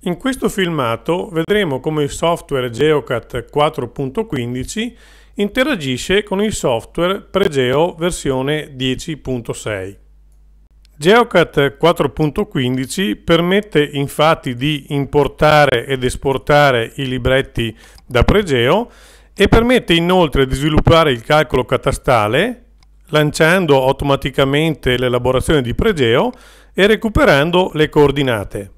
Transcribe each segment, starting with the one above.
In questo filmato vedremo come il software GeoCat 4.15 interagisce con il software Pregeo versione 10.6. GeoCat 4.15 permette infatti di importare ed esportare i libretti da Pregeo e permette inoltre di sviluppare il calcolo catastale lanciando automaticamente l'elaborazione di Pregeo e recuperando le coordinate.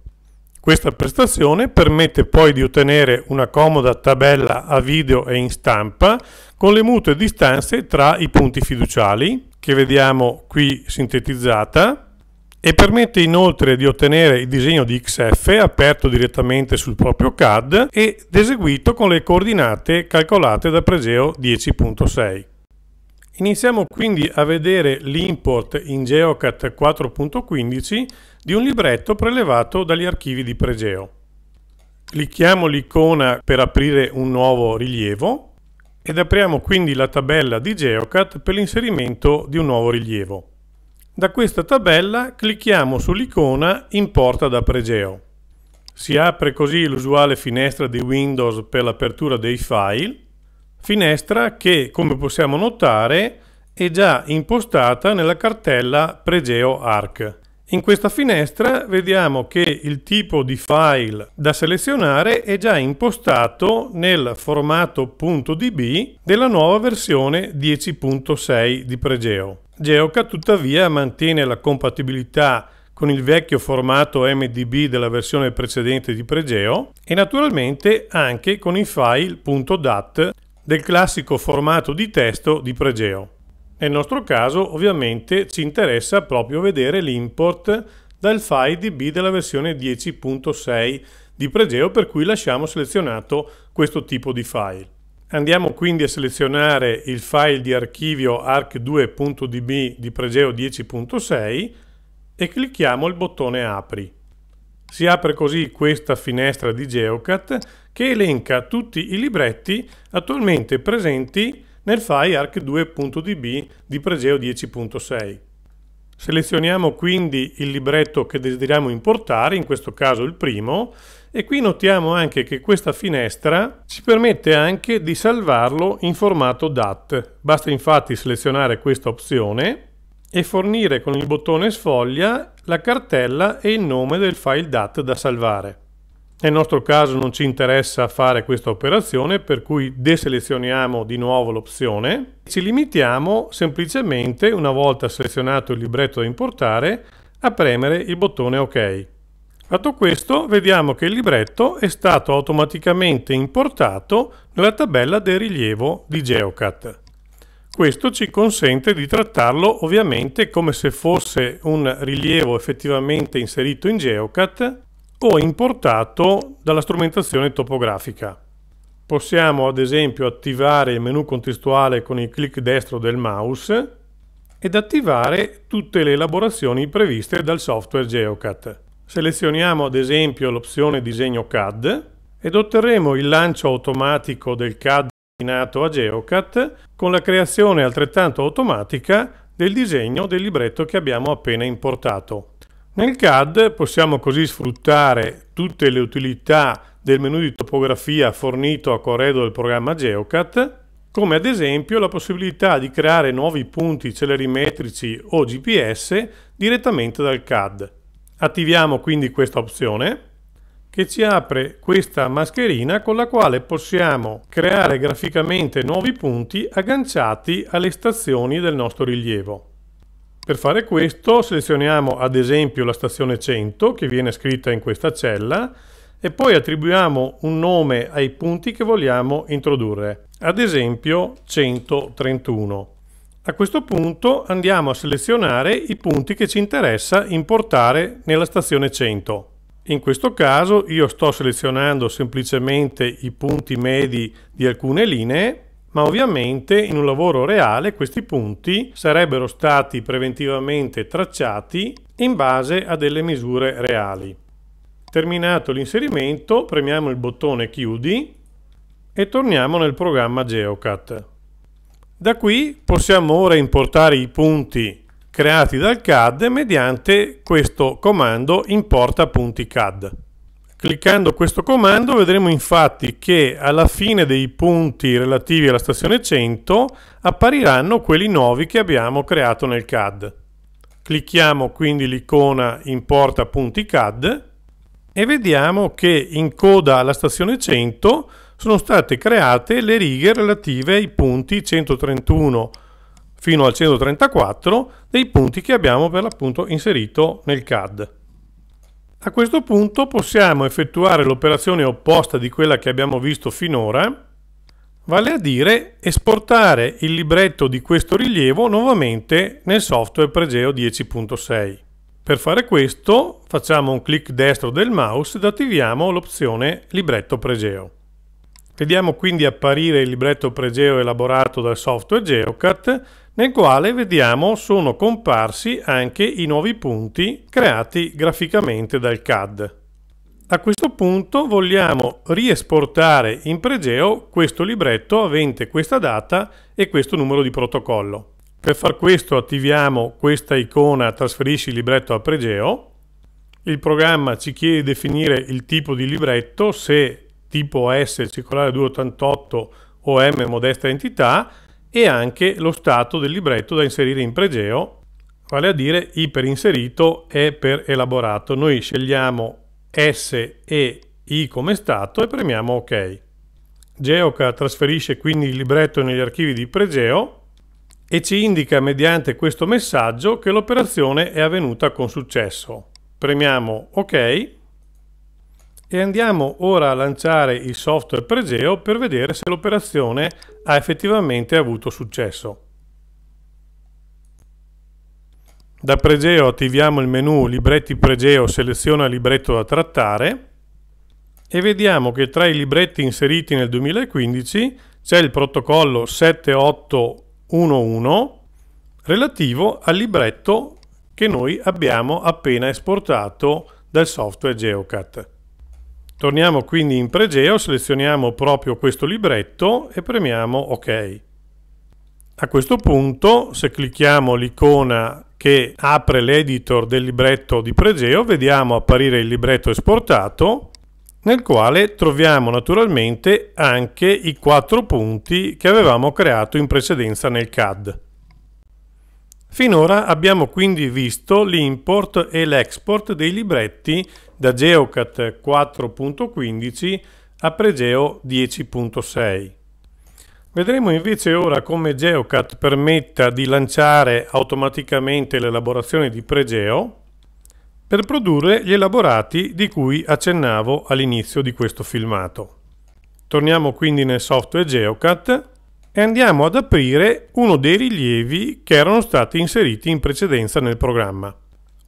Questa prestazione permette poi di ottenere una comoda tabella a video e in stampa con le mute distanze tra i punti fiduciali, che vediamo qui sintetizzata, e permette inoltre di ottenere il disegno di XF aperto direttamente sul proprio CAD ed eseguito con le coordinate calcolate da Pregeo 10.6. Iniziamo quindi a vedere l'import in Geocat 4.15 di un libretto prelevato dagli archivi di Pregeo. Clicchiamo l'icona per aprire un nuovo rilievo ed apriamo quindi la tabella di Geocat per l'inserimento di un nuovo rilievo. Da questa tabella clicchiamo sull'icona Importa da Pregeo. Si apre così l'usuale finestra di Windows per l'apertura dei file, finestra che, come possiamo notare, è già impostata nella cartella Pregeo Arc in questa finestra vediamo che il tipo di file da selezionare è già impostato nel formato .db della nuova versione 10.6 di Pregeo. Geoca tuttavia mantiene la compatibilità con il vecchio formato MDB della versione precedente di Pregeo e naturalmente anche con i file .dat del classico formato di testo di Pregeo. Nel nostro caso ovviamente ci interessa proprio vedere l'import dal file DB della versione 10.6 di Pregeo per cui lasciamo selezionato questo tipo di file. Andiamo quindi a selezionare il file di archivio arc2.db di Pregeo 10.6 e clicchiamo il bottone apri. Si apre così questa finestra di Geocat che elenca tutti i libretti attualmente presenti nel file arc2.db di Pregeo 10.6. Selezioniamo quindi il libretto che desideriamo importare, in questo caso il primo, e qui notiamo anche che questa finestra ci permette anche di salvarlo in formato DAT. Basta infatti selezionare questa opzione e fornire con il bottone sfoglia la cartella e il nome del file DAT da salvare. Nel nostro caso non ci interessa fare questa operazione, per cui deselezioniamo di nuovo l'opzione. Ci limitiamo semplicemente, una volta selezionato il libretto da importare, a premere il bottone OK. Fatto questo, vediamo che il libretto è stato automaticamente importato nella tabella del rilievo di GeoCat. Questo ci consente di trattarlo ovviamente come se fosse un rilievo effettivamente inserito in GeoCat o importato dalla strumentazione topografica. Possiamo ad esempio attivare il menu contestuale con il clic destro del mouse ed attivare tutte le elaborazioni previste dal software GeoCAD. Selezioniamo ad esempio l'opzione disegno CAD ed otterremo il lancio automatico del CAD destinato a GeoCAD con la creazione altrettanto automatica del disegno del libretto che abbiamo appena importato. Nel CAD possiamo così sfruttare tutte le utilità del menu di topografia fornito a corredo del programma GeoCat, come ad esempio la possibilità di creare nuovi punti celerimetrici o GPS direttamente dal CAD. Attiviamo quindi questa opzione che ci apre questa mascherina con la quale possiamo creare graficamente nuovi punti agganciati alle stazioni del nostro rilievo. Per fare questo selezioniamo ad esempio la stazione 100 che viene scritta in questa cella e poi attribuiamo un nome ai punti che vogliamo introdurre, ad esempio 131. A questo punto andiamo a selezionare i punti che ci interessa importare nella stazione 100. In questo caso io sto selezionando semplicemente i punti medi di alcune linee ma ovviamente in un lavoro reale questi punti sarebbero stati preventivamente tracciati in base a delle misure reali. Terminato l'inserimento, premiamo il bottone chiudi e torniamo nel programma Geocat. Da qui possiamo ora importare i punti creati dal CAD mediante questo comando importa punti CAD. Cliccando questo comando vedremo infatti che alla fine dei punti relativi alla stazione 100 appariranno quelli nuovi che abbiamo creato nel CAD. Clicchiamo quindi l'icona Importa punti CAD e vediamo che in coda alla stazione 100 sono state create le righe relative ai punti 131 fino al 134 dei punti che abbiamo per l'appunto inserito nel CAD. A questo punto possiamo effettuare l'operazione opposta di quella che abbiamo visto finora, vale a dire esportare il libretto di questo rilievo nuovamente nel software Pregeo 10.6. Per fare questo facciamo un clic destro del mouse ed attiviamo l'opzione Libretto Pregeo. Vediamo quindi apparire il libretto Pregeo elaborato dal software Geocat nel quale vediamo sono comparsi anche i nuovi punti creati graficamente dal CAD. A questo punto vogliamo riesportare in pregeo questo libretto avente questa data e questo numero di protocollo. Per far questo attiviamo questa icona trasferisci libretto a pregeo. Il programma ci chiede di definire il tipo di libretto, se tipo S circolare 288 o M modesta entità, e anche lo stato del libretto da inserire in pregeo, vale a dire I per inserito e per elaborato. Noi scegliamo S e I come stato e premiamo OK. Geoca trasferisce quindi il libretto negli archivi di pregeo e ci indica mediante questo messaggio che l'operazione è avvenuta con successo. Premiamo OK e andiamo ora a lanciare il software Pregeo per vedere se l'operazione ha effettivamente avuto successo. Da Pregeo attiviamo il menu Libretti Pregeo Seleziona libretto da trattare e vediamo che tra i libretti inseriti nel 2015 c'è il protocollo 7811 relativo al libretto che noi abbiamo appena esportato dal software Geocat. Torniamo quindi in pregeo, selezioniamo proprio questo libretto e premiamo ok. A questo punto, se clicchiamo l'icona che apre l'editor del libretto di pregeo, vediamo apparire il libretto esportato, nel quale troviamo naturalmente anche i quattro punti che avevamo creato in precedenza nel CAD. Finora abbiamo quindi visto l'import e l'export dei libretti da Geocat 4.15 a Pregeo 10.6. Vedremo invece ora come Geocat permetta di lanciare automaticamente l'elaborazione di Pregeo per produrre gli elaborati di cui accennavo all'inizio di questo filmato. Torniamo quindi nel software Geocat e andiamo ad aprire uno dei rilievi che erano stati inseriti in precedenza nel programma.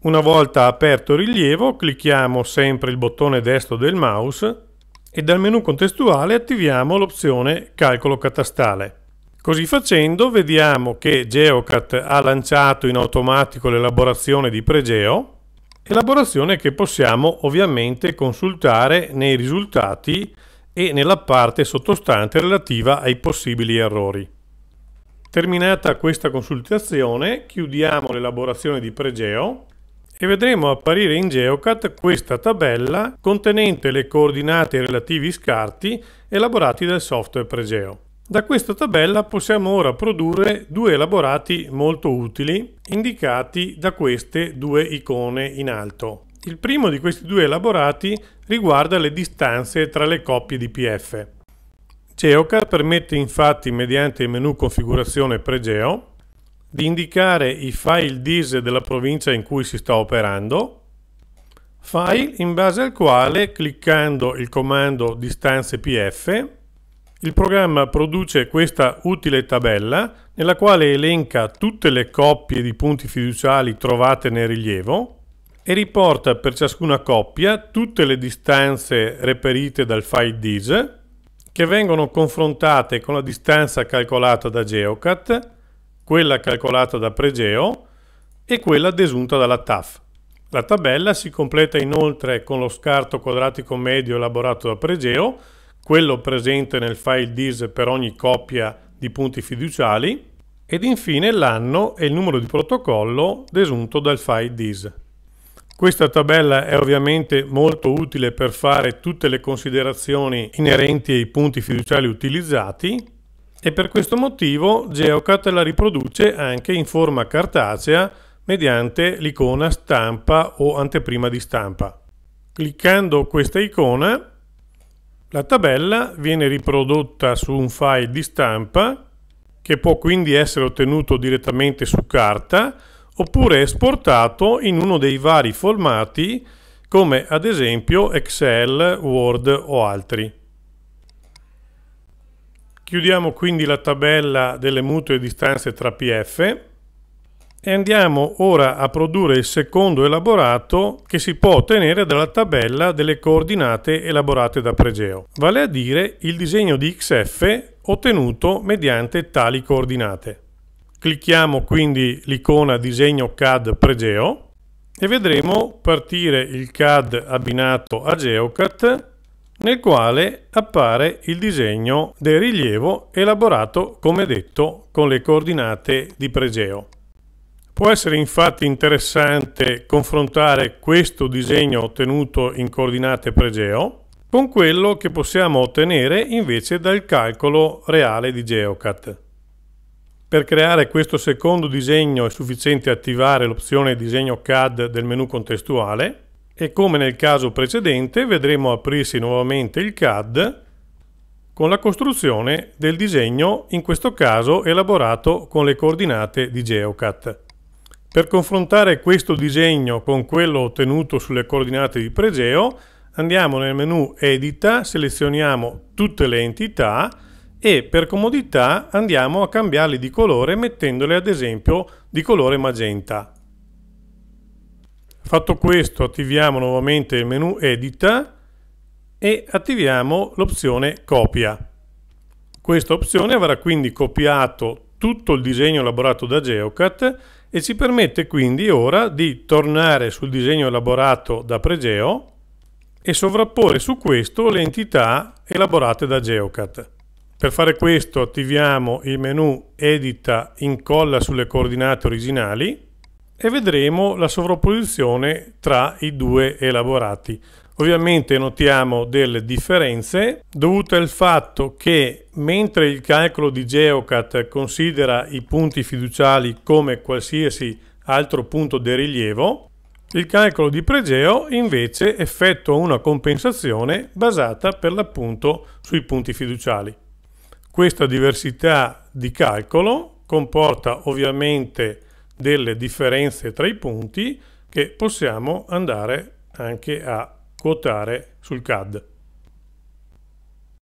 Una volta aperto il Rilievo, clicchiamo sempre il bottone destro del mouse e dal menu contestuale attiviamo l'opzione Calcolo catastale. Così facendo vediamo che Geocat ha lanciato in automatico l'elaborazione di pregeo, elaborazione che possiamo ovviamente consultare nei risultati e nella parte sottostante relativa ai possibili errori. Terminata questa consultazione, chiudiamo l'elaborazione di pregeo e vedremo apparire in Geocat questa tabella contenente le coordinate ai relativi scarti elaborati dal software pregeo. Da questa tabella possiamo ora produrre due elaborati molto utili indicati da queste due icone in alto. Il primo di questi due elaborati riguarda le distanze tra le coppie di PF. Geocar permette infatti mediante il menu configurazione pregeo di indicare i file DIS della provincia in cui si sta operando, file in base al quale, cliccando il comando distanze pf, il programma produce questa utile tabella nella quale elenca tutte le coppie di punti fiduciali trovate nel rilievo e riporta per ciascuna coppia tutte le distanze reperite dal file DIS che vengono confrontate con la distanza calcolata da Geocat quella calcolata da Pregeo e quella desunta dalla TAF. La tabella si completa inoltre con lo scarto quadratico medio elaborato da Pregeo, quello presente nel file DIS per ogni coppia di punti fiduciali ed infine l'anno e il numero di protocollo desunto dal file DIS. Questa tabella è ovviamente molto utile per fare tutte le considerazioni inerenti ai punti fiduciali utilizzati e per questo motivo Geocat la riproduce anche in forma cartacea mediante l'icona stampa o anteprima di stampa. Cliccando questa icona la tabella viene riprodotta su un file di stampa che può quindi essere ottenuto direttamente su carta oppure esportato in uno dei vari formati come ad esempio Excel, Word o altri. Chiudiamo quindi la tabella delle mutue distanze tra PF e andiamo ora a produrre il secondo elaborato che si può ottenere dalla tabella delle coordinate elaborate da Pregeo, vale a dire il disegno di XF ottenuto mediante tali coordinate. Clicchiamo quindi l'icona disegno CAD Pregeo e vedremo partire il CAD abbinato a GeoCAD nel quale appare il disegno del rilievo elaborato, come detto, con le coordinate di Pregeo. Può essere infatti interessante confrontare questo disegno ottenuto in coordinate Pregeo con quello che possiamo ottenere invece dal calcolo reale di Geocat. Per creare questo secondo disegno è sufficiente attivare l'opzione Disegno CAD del menu contestuale e come nel caso precedente vedremo aprirsi nuovamente il CAD con la costruzione del disegno, in questo caso elaborato con le coordinate di Geocat. Per confrontare questo disegno con quello ottenuto sulle coordinate di Pregeo, andiamo nel menu Edita, selezioniamo tutte le entità e per comodità andiamo a cambiarle di colore mettendole ad esempio di colore magenta. Fatto questo attiviamo nuovamente il menu Edita e attiviamo l'opzione Copia. Questa opzione avrà quindi copiato tutto il disegno elaborato da Geocat e ci permette quindi ora di tornare sul disegno elaborato da Pregeo e sovrapporre su questo le entità elaborate da Geocat. Per fare questo attiviamo il menu Edita incolla sulle coordinate originali e vedremo la sovrapposizione tra i due elaborati. Ovviamente notiamo delle differenze dovute al fatto che mentre il calcolo di Geocat considera i punti fiduciali come qualsiasi altro punto di rilievo, il calcolo di pregeo invece effettua una compensazione basata per l'appunto sui punti fiduciali. Questa diversità di calcolo comporta ovviamente delle differenze tra i punti che possiamo andare anche a quotare sul CAD.